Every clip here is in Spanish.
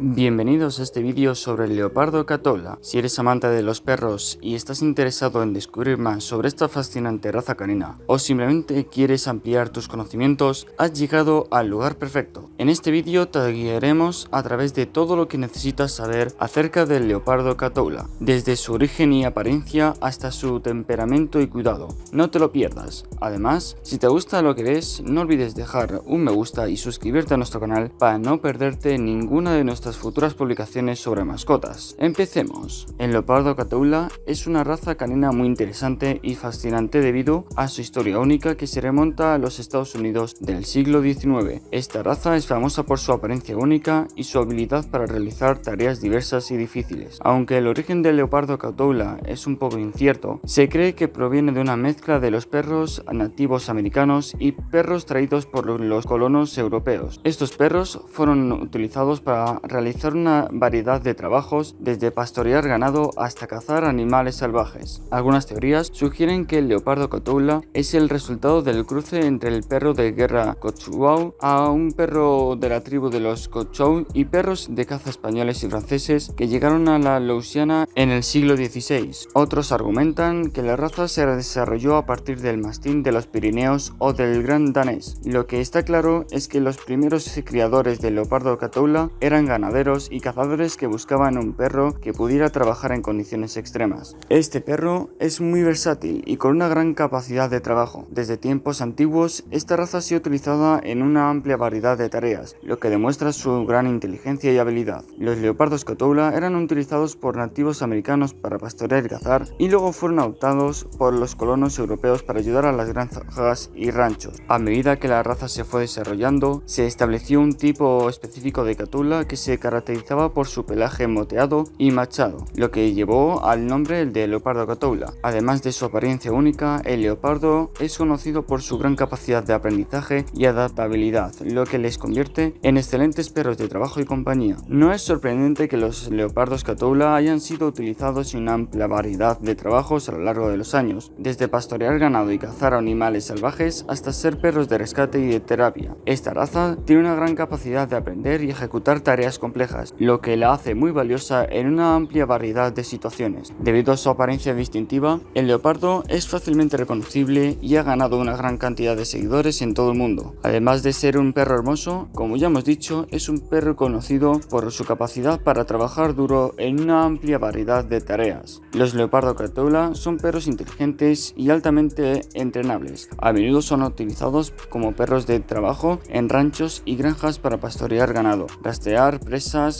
Bienvenidos a este vídeo sobre el leopardo catola. Si eres amante de los perros y estás interesado en descubrir más sobre esta fascinante raza canina o simplemente quieres ampliar tus conocimientos, has llegado al lugar perfecto. En este vídeo te guiaremos a través de todo lo que necesitas saber acerca del leopardo catola, desde su origen y apariencia hasta su temperamento y cuidado. No te lo pierdas. Además, si te gusta lo que ves, no olvides dejar un me gusta y suscribirte a nuestro canal para no perderte ninguna de nuestras futuras publicaciones sobre mascotas. Empecemos. El leopardo cataula es una raza canina muy interesante y fascinante debido a su historia única que se remonta a los Estados Unidos del siglo XIX. Esta raza es famosa por su apariencia única y su habilidad para realizar tareas diversas y difíciles. Aunque el origen del leopardo cataula es un poco incierto, se cree que proviene de una mezcla de los perros nativos americanos y perros traídos por los colonos europeos. Estos perros fueron utilizados para realizar una variedad de trabajos, desde pastorear ganado hasta cazar animales salvajes. Algunas teorías sugieren que el leopardo Cotula es el resultado del cruce entre el perro de guerra cochuau a un perro de la tribu de los cochou y perros de caza españoles y franceses que llegaron a la Louisiana en el siglo XVI. Otros argumentan que la raza se desarrolló a partir del mastín de los Pirineos o del Gran Danés. Lo que está claro es que los primeros criadores del leopardo Cotula eran ganados y cazadores que buscaban un perro que pudiera trabajar en condiciones extremas. Este perro es muy versátil y con una gran capacidad de trabajo. Desde tiempos antiguos, esta raza ha sido utilizada en una amplia variedad de tareas, lo que demuestra su gran inteligencia y habilidad. Los leopardos Catula eran utilizados por nativos americanos para pastorear y cazar, y luego fueron adoptados por los colonos europeos para ayudar a las granjas y ranchos. A medida que la raza se fue desarrollando, se estableció un tipo específico de catula que se caracterizaba por su pelaje moteado y machado, lo que llevó al nombre de leopardo catoula. Además de su apariencia única, el leopardo es conocido por su gran capacidad de aprendizaje y adaptabilidad, lo que les convierte en excelentes perros de trabajo y compañía. No es sorprendente que los leopardos catoula hayan sido utilizados en una amplia variedad de trabajos a lo largo de los años, desde pastorear ganado y cazar animales salvajes hasta ser perros de rescate y de terapia. Esta raza tiene una gran capacidad de aprender y ejecutar tareas complejas, lo que la hace muy valiosa en una amplia variedad de situaciones. Debido a su apariencia distintiva, el leopardo es fácilmente reconocible y ha ganado una gran cantidad de seguidores en todo el mundo. Además de ser un perro hermoso, como ya hemos dicho, es un perro conocido por su capacidad para trabajar duro en una amplia variedad de tareas. Los leopardo cartola son perros inteligentes y altamente entrenables. A menudo son utilizados como perros de trabajo en ranchos y granjas para pastorear ganado, rastrear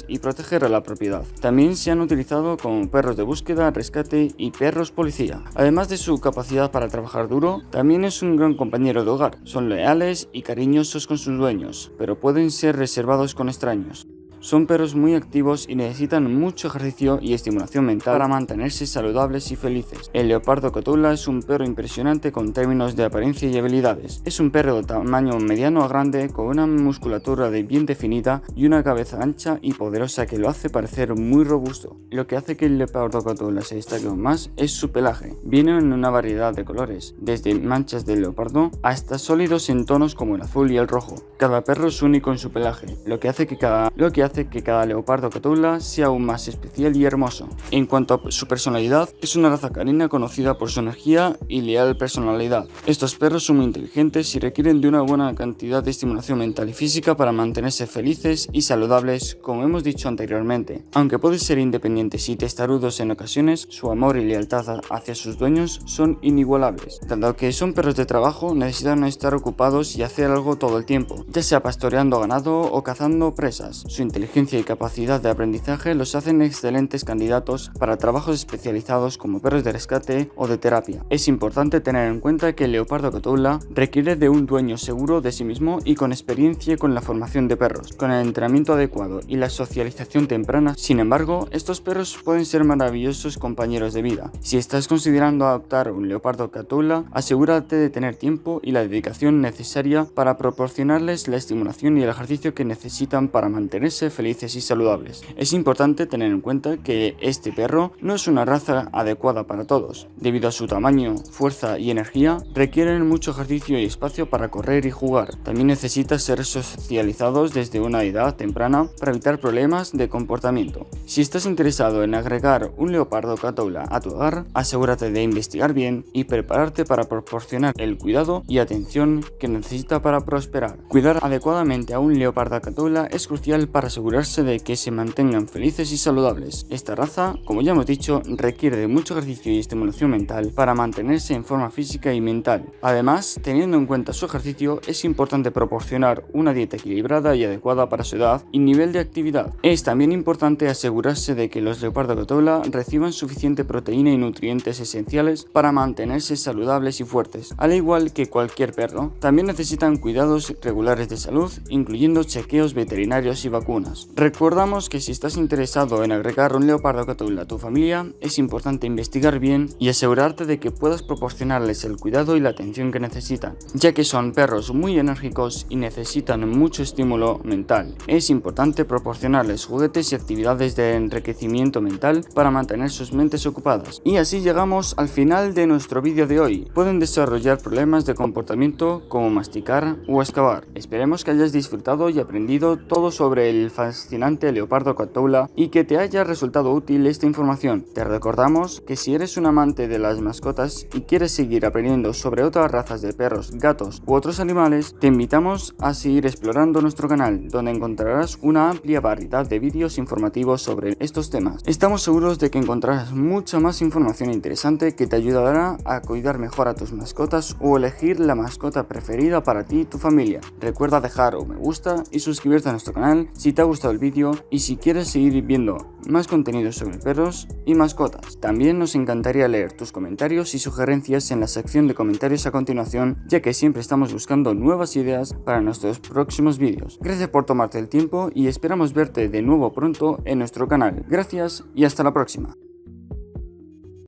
y proteger a la propiedad. También se han utilizado como perros de búsqueda, rescate y perros policía. Además de su capacidad para trabajar duro, también es un gran compañero de hogar. Son leales y cariñosos con sus dueños, pero pueden ser reservados con extraños. Son perros muy activos y necesitan mucho ejercicio y estimulación mental para mantenerse saludables y felices. El leopardo cotula es un perro impresionante con términos de apariencia y habilidades. Es un perro de tamaño mediano a grande con una musculatura bien definida y una cabeza ancha y poderosa que lo hace parecer muy robusto. Lo que hace que el leopardo cotula se destaque aún más es su pelaje. Viene en una variedad de colores, desde manchas de leopardo hasta sólidos en tonos como el azul y el rojo. Cada perro es único en su pelaje, lo que hace que cada lo que hace que cada leopardo catula sea aún más especial y hermoso. En cuanto a su personalidad, es una raza canina conocida por su energía y leal personalidad. Estos perros son muy inteligentes y requieren de una buena cantidad de estimulación mental y física para mantenerse felices y saludables, como hemos dicho anteriormente. Aunque pueden ser independientes y testarudos en ocasiones, su amor y lealtad hacia sus dueños son inigualables. Dado que son perros de trabajo, necesitan estar ocupados y hacer algo todo el tiempo, ya sea pastoreando ganado o cazando presas inteligencia y capacidad de aprendizaje los hacen excelentes candidatos para trabajos especializados como perros de rescate o de terapia. Es importante tener en cuenta que el leopardo catoula requiere de un dueño seguro de sí mismo y con experiencia con la formación de perros, con el entrenamiento adecuado y la socialización temprana. Sin embargo, estos perros pueden ser maravillosos compañeros de vida. Si estás considerando adoptar un leopardo catoula, asegúrate de tener tiempo y la dedicación necesaria para proporcionarles la estimulación y el ejercicio que necesitan para mantenerse felices y saludables. Es importante tener en cuenta que este perro no es una raza adecuada para todos. Debido a su tamaño, fuerza y energía, requieren mucho ejercicio y espacio para correr y jugar. También necesita ser socializados desde una edad temprana para evitar problemas de comportamiento. Si estás interesado en agregar un leopardo catoula a tu hogar, asegúrate de investigar bien y prepararte para proporcionar el cuidado y atención que necesita para prosperar. Cuidar adecuadamente a un leopardo catoula es crucial para su asegurarse de que se mantengan felices y saludables. Esta raza, como ya hemos dicho, requiere de mucho ejercicio y estimulación mental para mantenerse en forma física y mental. Además, teniendo en cuenta su ejercicio, es importante proporcionar una dieta equilibrada y adecuada para su edad y nivel de actividad. Es también importante asegurarse de que los leopardos de tola reciban suficiente proteína y nutrientes esenciales para mantenerse saludables y fuertes, al igual que cualquier perro. También necesitan cuidados regulares de salud, incluyendo chequeos veterinarios y vacunas. Recordamos que si estás interesado en agregar un leopardo catul a tu familia, es importante investigar bien y asegurarte de que puedas proporcionarles el cuidado y la atención que necesitan, ya que son perros muy enérgicos y necesitan mucho estímulo mental. Es importante proporcionarles juguetes y actividades de enriquecimiento mental para mantener sus mentes ocupadas. Y así llegamos al final de nuestro vídeo de hoy. Pueden desarrollar problemas de comportamiento como masticar o excavar. Esperemos que hayas disfrutado y aprendido todo sobre el fascinante leopardo catoula y que te haya resultado útil esta información. Te recordamos que si eres un amante de las mascotas y quieres seguir aprendiendo sobre otras razas de perros, gatos u otros animales, te invitamos a seguir explorando nuestro canal, donde encontrarás una amplia variedad de vídeos informativos sobre estos temas. Estamos seguros de que encontrarás mucha más información interesante que te ayudará a cuidar mejor a tus mascotas o elegir la mascota preferida para ti y tu familia. Recuerda dejar un me gusta y suscribirte a nuestro canal si te ha gustado el vídeo y si quieres seguir viendo más contenido sobre perros y mascotas. También nos encantaría leer tus comentarios y sugerencias en la sección de comentarios a continuación, ya que siempre estamos buscando nuevas ideas para nuestros próximos vídeos. Gracias por tomarte el tiempo y esperamos verte de nuevo pronto en nuestro canal. Gracias y hasta la próxima.